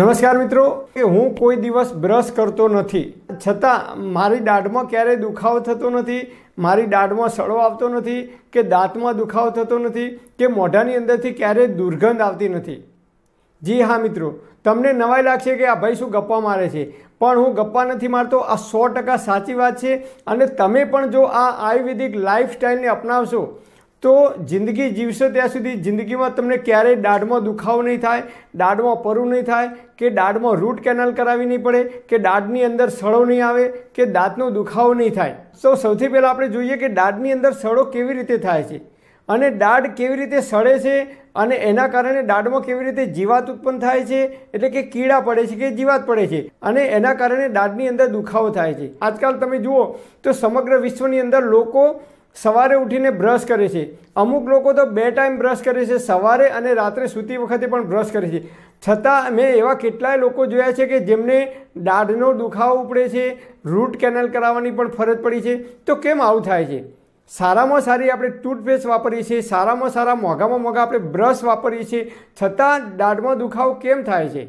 નમસ્કાર મિત્રો કે હું કોઈ દિવસ બ્રશ કરતો નથી છતાં મારી દાઢમાં ક્યારેય દુખાવો થતો નથી મારી દાઢમાં સડો આવતો નથી કે દાંતમાં દુખાવો થતો નથી કે મોઢાની અંદરથી ક્યારેય દુર્ગંધ આવતી નથી જી હા મિત્રો તમને નવાઈ લાગશે કે આ ભાઈ શું ગપ્પા મારે છે પણ હું ગપ્પા નથી મારતો આ સો ટકા સાચી વાત છે અને તમે પણ જો આ આયુર્વેદિક લાઈફસ્ટાઈલને અપનાવશો તો જિંદગી જીવશો ત્યાં સુધી જિંદગીમાં તમને ક્યારેય દાઢમાં દુખાવો નહીં થાય દાઢમાં પરું નહીં થાય કે દાઢમાં રૂટ કેનાલ કરાવી નહીં પડે કે દાઢની અંદર સડો નહીં આવે કે દાંતનો દુખાવો નહીં થાય સો સૌથી પહેલાં આપણે જોઈએ કે દાઢની અંદર સડો કેવી રીતે થાય છે અને દાઢ કેવી રીતે સડે છે અને એના કારણે દાઢમાં કેવી રીતે જીવાત ઉત્પન્ન થાય છે એટલે કે કીડા પડે છે કે જીવાત પડે છે અને એના કારણે દાઢની અંદર દુખાવો થાય છે આજકાલ તમે જુઓ તો સમગ્ર વિશ્વની અંદર લોકો સવારે ઉઠીને બ્રશ કરે છે અમુક લોકો તો બે ટાઈમ બ્રશ કરે છે સવારે અને રાત્રે સૂતી વખતે પણ બ્રશ કરે છે છતાં મેં એવા કેટલાય લોકો જોયા છે કે જેમને દાઢનો દુખાવો ઉપડે છે રૂટ કેનાલ કરાવવાની પણ ફરજ પડી છે તો કેમ આવું થાય છે સારામાં સારી આપણે ટૂથપેસ્ટ વાપરીએ છીએ સારામાં સારા મોંઘામાં મોંઘા આપણે બ્રશ વાપરીએ છીએ છતાં દાઢમાં દુખાવો કેમ થાય છે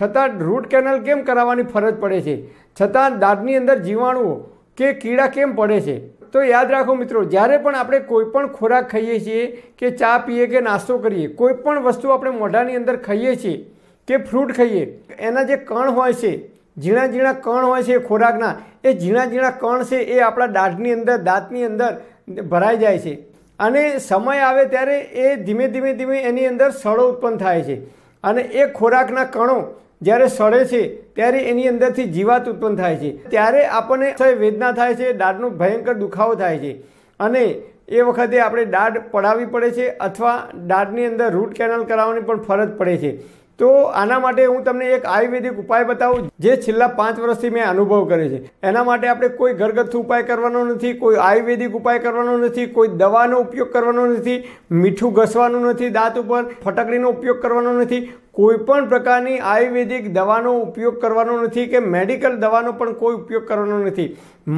છતાં રૂટ કેનાલ કેમ કરાવવાની ફરજ પડે છે છતાં દાઢની અંદર જીવાણુઓ કે કીડા કેમ પડે છે તો યાદ રાખો મિત્રો જ્યારે પણ આપણે કોઈ પણ ખોરાક ખાઈએ છીએ કે ચા પીએ કે નાસ્તો કરીએ કોઈ પણ વસ્તુ આપણે મોઢાની અંદર ખાઈએ છીએ કે ફ્રૂટ ખાઈએ એના જે કણ હોય છે ઝીણા ઝીણા કણ હોય છે ખોરાકના એ ઝીણા ઝીણા કણ છે એ આપણા દાંતની અંદર દાંતની અંદર ભરાઈ જાય છે અને સમય આવે ત્યારે એ ધીમે ધીમે ધીમે એની અંદર સડો ઉત્પન્ન થાય છે અને એ ખોરાકના કણો જ્યારે સડે છે ત્યારે એની અંદરથી જીવાત ઉત્પન્ન થાય છે ત્યારે આપણને વેદના થાય છે દાઢનો ભયંકર દુખાવો થાય છે અને એ વખતે આપણે દાઢ પડાવવી પડે છે અથવા દાઢની અંદર રૂટ કેનાલ કરાવવાની પણ ફરજ પડે છે તો આના માટે હું તમને એક આયુર્વેદિક ઉપાય બતાવું જે છેલ્લા પાંચ વર્ષથી મેં અનુભવ કર્યો છે એના માટે આપણે કોઈ ઘરગથ્થુ ઉપાય કરવાનો નથી કોઈ આયુર્વેદિક ઉપાય કરવાનો નથી કોઈ દવાનો ઉપયોગ કરવાનો નથી મીઠું ઘસવાનું નથી દાંત ઉપર ફટકડીનો ઉપયોગ કરવાનો નથી કોઈપણ પ્રકારની આયુર્વેદિક દવાનો ઉપયોગ કરવાનો નથી કે મેડિકલ દવાનો પણ કોઈ ઉપયોગ કરવાનો નથી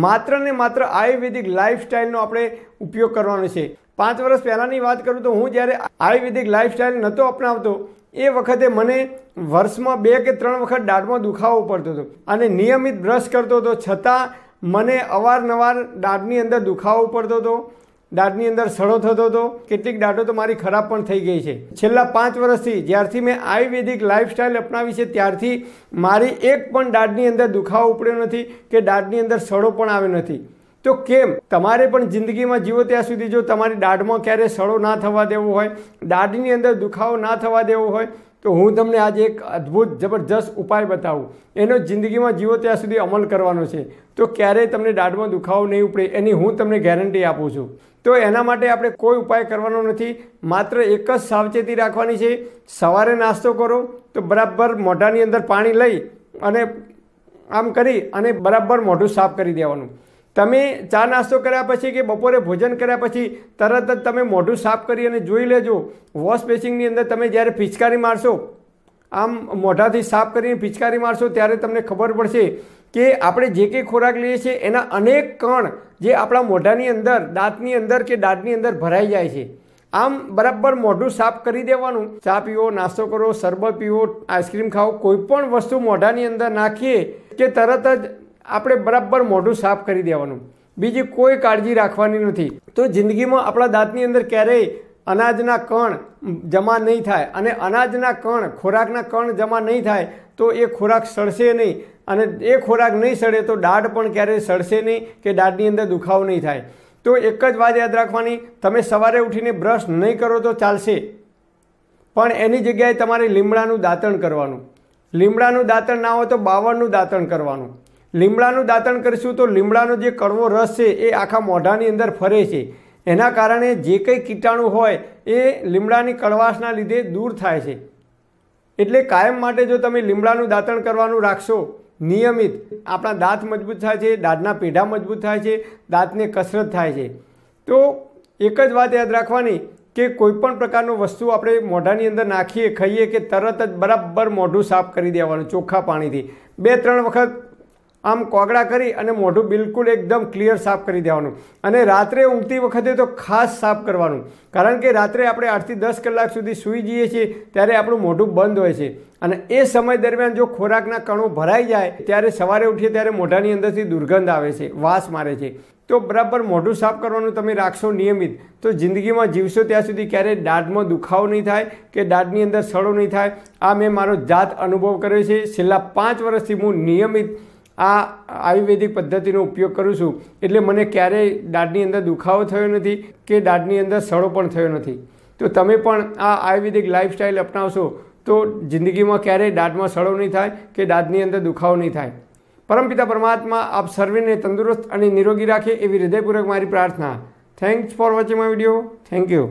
માત્ર ને માત્ર આયુર્વેદિક લાઇફસ્ટાઇલનો આપણે ઉપયોગ કરવાનો છે પાંચ વર્ષ પહેલાંની વાત કરું તો હું જ્યારે આયુર્વેદિક લાઇફસ્ટાઇલ નહોતો અપનાવતો એ વખતે મને વર્ષમાં બે કે ત્રણ વખત દાંતમાં દુખાવો પડતો હતો અને નિયમિત બ્રશ કરતો હતો છતાં મને અવારનવાર દાઢની અંદર દુખાવો પડતો હતો દાઢની અંદર સડો થતો હતો કેટલીક દાઢો તો મારી ખરાબ પણ થઈ ગઈ છે છેલ્લા પાંચ વર્ષથી જ્યારથી મેં આયુર્વેદિક લાઇફસ્ટાઈલ અપનાવી છે ત્યારથી મારી એક પણ દાઢની અંદર દુખાવો ઉપડ્યો નથી કે દાઢની અંદર સડો પણ આવ્યો નથી તો કેમ તમારે પણ જિંદગીમાં જીવો ત્યાં સુધી જો તમારી દાઢમાં ક્યારે સડો ના થવા દેવો હોય દાઢની અંદર દુખાવો ના થવા દેવો હોય તો હું તમને આજે એક અદ્ભુત જબરજસ્ત ઉપાય બતાવું એનો જિંદગીમાં જીવો ત્યાં સુધી અમલ કરવાનો છે તો ક્યારેય તમને દાઢમાં દુખાવો નહીં ઉપડે એની હું તમને ગેરંટી આપું છું તો એના માટે આપણે કોઈ ઉપાય કરવાનો નથી માત્ર એક જ સાવચેતી રાખવાની છે સવારે નાસ્તો કરો તો બરાબર મોઢાની અંદર પાણી લઈ અને આમ કરી અને બરાબર મોઢું સાફ કરી દેવાનું તમે ચા નાસ્તો કર્યા પછી કે બપોરે ભોજન કર્યા પછી તરત જ તમે મોઢું સાફ કરી અને જોઈ લેજો વોશ બેસિંગની અંદર તમે જ્યારે ફિચકારી મારશો આમ મોઢાથી સાફ કરીને ફિચકારી મારશો ત્યારે તમને ખબર પડશે કે આપણે જે કંઈ ખોરાક લઈએ છીએ એના અનેક કણ જે આપણા મોઢાની અંદર દાંતની અંદર કે દાંતની અંદર ભરાઈ જાય છે આમ બરાબર મોઢું સાફ કરી દેવાનું ચા પીવો નાસ્તો કરો શરબત પીવો આઈસ્ક્રીમ ખાઓ કોઈ પણ વસ્તુ મોઢાની અંદર નાખીએ કે તરત જ આપણે બરાબર મોઢું સાફ કરી દેવાનું બીજી કોઈ કાળજી રાખવાની નથી તો જિંદગીમાં આપણા દાંતની અંદર ક્યારેય અનાજના કણ જમા નહીં થાય અને અનાજના કણ ખોરાકના કણ જમા નહીં થાય તો એ ખોરાક સડશે નહીં અને એ ખોરાક નહીં સડે તો દાઢ પણ ક્યારેય સડશે નહીં કે દાઢની અંદર દુખાવો નહીં થાય તો એક જ વાત યાદ રાખવાની તમે સવારે ઉઠીને બ્રશ નહીં કરો તો ચાલશે પણ એની જગ્યાએ તમારે લીમડાનું દાંતણ કરવાનું લીમડાનું દાંતણ ના હોય તો બાવળનું દાંતણ કરવાનું લીમડાનું દાંતણ કરીશું તો લીમડાનો જે કડવો રસ છે એ આખા મોઢાની અંદર ફરે છે એના કારણે જે કંઈ કીટાણુ હોય એ લીમડાની કડવાશના લીધે દૂર થાય છે એટલે કાયમ માટે જો તમે લીમડાનું દાંતણ કરવાનું રાખશો નિયમિત આપણા દાંત મજબૂત થાય છે દાંતના પેઢા મજબૂત થાય છે દાંતને કસરત થાય છે તો એક જ વાત યાદ રાખવાની કે કોઈપણ પ્રકારનું વસ્તુ આપણે મોઢાની અંદર નાખીએ ખાઈએ કે તરત જ બરાબર મોઢું સાફ કરી દેવાનું ચોખ્ખા પાણીથી બે ત્રણ વખત આમ કોગળા કરી અને મોઢું બિલકુલ એકદમ ક્લિયર સાફ કરી દેવાનું અને રાત્રે ઊંઘતી વખતે તો ખાસ સાફ કરવાનું કારણ કે રાત્રે આપણે આઠથી દસ કલાક સુધી સૂઈ જઈએ છીએ ત્યારે આપણું મોઢું બંધ હોય છે અને એ સમય દરમિયાન જો ખોરાકના કણો ભરાઈ જાય ત્યારે સવારે ઉઠીએ ત્યારે મોઢાની અંદરથી દુર્ગંધ આવે છે વાસ મારે છે તો બરાબર મોઢું સાફ કરવાનું તમે રાખશો નિયમિત તો જિંદગીમાં જીવશો ત્યાં સુધી ક્યારેય દાઢમાં દુખાવો નહીં થાય કે દાઢની અંદર સડો નહીં થાય આ મેં મારો જાત અનુભવ કર્યો છે છેલ્લા પાંચ વર્ષથી હું નિયમિત આ આયુર્વેદિક પદ્ધતિનો ઉપયોગ કરું છું એટલે મને ક્યારેય દાઢની અંદર દુખાવો થયો નથી કે દાઢની અંદર સડો પણ થયો નથી તો તમે પણ આ આયુર્વેદિક લાઇફસ્ટાઈલ અપનાવશો તો જિંદગીમાં ક્યારેય દાઢમાં સડો નહીં થાય કે દાઢની અંદર દુખાવો નહીં થાય પરમપિતા પરમાત્મા આપ સર્વેને તંદુરસ્ત અને નિરોગી રાખે એવી હૃદયપૂર્વક મારી પ્રાર્થના thanks for watching my video thank you